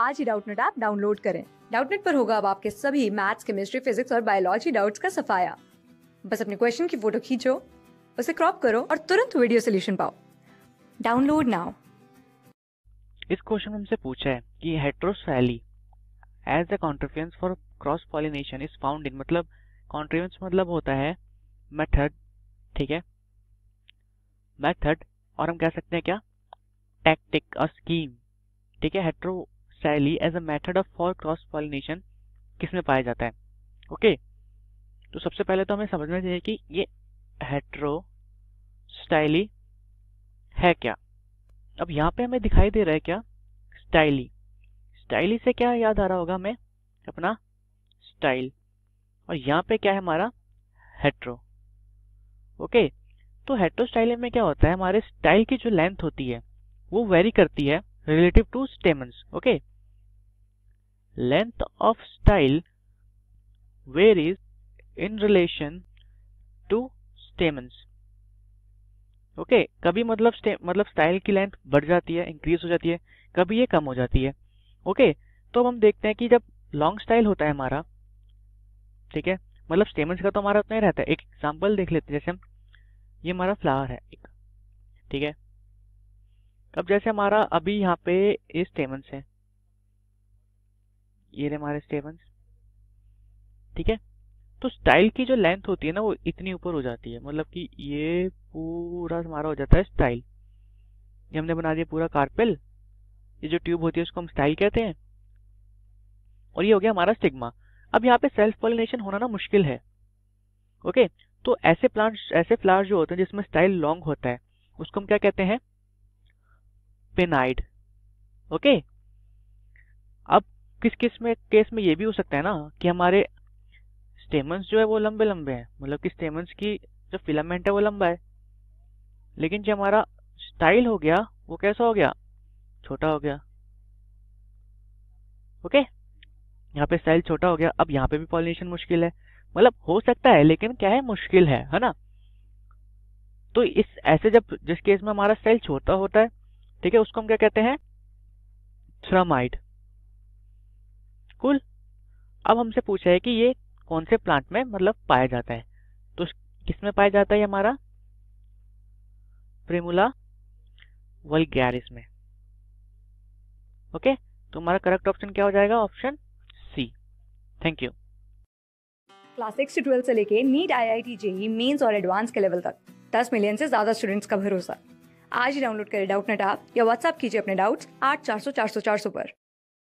आज ही Doubtnut app download करें डाउटनेट पर होगा अब आपके सभी मैथ्स केमिस्ट्री फिजिक्स और बायोलॉजी डाउट्स का सफाया बस अपने क्वेश्चन की फोटो खींचो उसे क्रॉप करो और तुरंत वीडियो सोल्यूशन पाओ डाउनलोड नाउ इस क्वेश्चन में हमसे पूछा है कि heterostyly as a contrivance for cross pollination is found in मतलब कॉन्ट्रीफ्यूंस मतलब होता है मेथड ठीक है मेथड और हम कह सकते हैं क्या टैक्टिक और स्कीम ठीक है heterostyly as a method of for cross pollination किस में पाया जाता है ओके तो सबसे पहले तो हमें समझना चाहिए कि ये हेट्रो स्टाइली है क्या अब यहाँ पे हमें दिखाई दे रहा है क्या स्टाइली स्टाइली से क्या याद आ रहा होगा हमें अपना स्टाइल और यहाँ पे क्या है हमारा हेट्रो ओके तो हेट्रो स्टाइल में क्या होता है हमारे स्टाइल की जो लेंथ होती है वो वेरी करती है relative to stamens okay Length of style varies in relation to stamens. Okay okay, कभी मतलब मतलब स्टाइल की लेंथ बढ़ जाती है इंक्रीज हो जाती है कभी ये कम हो जाती है ओके okay, तो अब हम देखते हैं कि जब लॉन्ग स्टाइल होता है हमारा ठीक है मतलब स्टेमेंट्स का तो हमारा उतना ही रहता है एक एग्जाम्पल देख लेते हैं जैसे हम ये हमारा फ्लावर है एक ठीक है अब जैसे हमारा अभी यहाँ पे ये स्टेमेंट्स है ये रहे हमारे स्टेबंस ठीक है तो स्टाइल की जो लेंथ होती है ना वो इतनी ऊपर हो जाती है मतलब कि ये पूरा हमारा हो जाता है स्टाइल ये हमने बना दिया पूरा कार्पेल ये जो ट्यूब होती है उसको हम स्टाइल कहते हैं और ये हो गया हमारा स्टिग्मा अब यहाँ पे सेल्फ पॉलिनेशन होना ना मुश्किल है ओके तो ऐसे प्लांट ऐसे फ्लावर्स जो होते हैं जिसमें स्टाइल लॉन्ग होता है उसको हम क्या कहते हैं पेनाइड ओके अब किस किस में केस में ये भी हो सकता है ना कि हमारे स्टेमन्स जो है वो लंबे लंबे हैं मतलब कि स्टेमन्स की जो फिलामेंट है वो लंबा है लेकिन जो हमारा स्टाइल हो गया वो कैसा हो गया छोटा हो गया ओके यहाँ पे स्टाइल छोटा हो गया अब यहाँ पे भी पॉलिनेशन मुश्किल है मतलब हो सकता है लेकिन क्या है मुश्किल है है ना तो इस ऐसे जब जिस केस में हमारा स्टाइल छोटा होता है ठीक है उसको हम क्या कहते हैं थ्रामाइड कुल अब हमसे पूछा है कि ये कौन से प्लांट में मतलब पाया जाता है तो किस में पाया जाता है हमारा प्रेमुला वलगैरिस में ओके तो हमारा करेक्ट ऑप्शन क्या हो जाएगा option C thank you class six twelfth से लेके NEET I I T JEE mains और एडवांस के लेवल तक दस मिलियन से ज्यादा स्टूडेंट्स का भरोसा आज ही डाउनलोड करें डाउट नेट आप या व्हाट्सअप कीजिए अपने डाउट्स आठ चार सौ चार सौ चार सौ पर